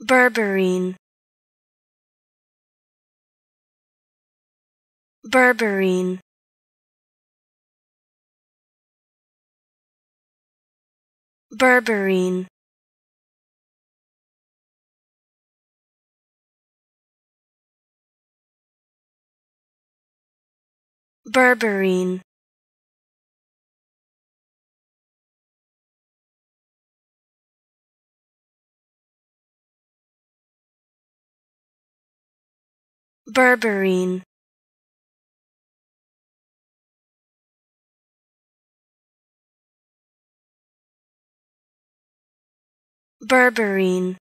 berberine berberine berberine berberine berberine berberine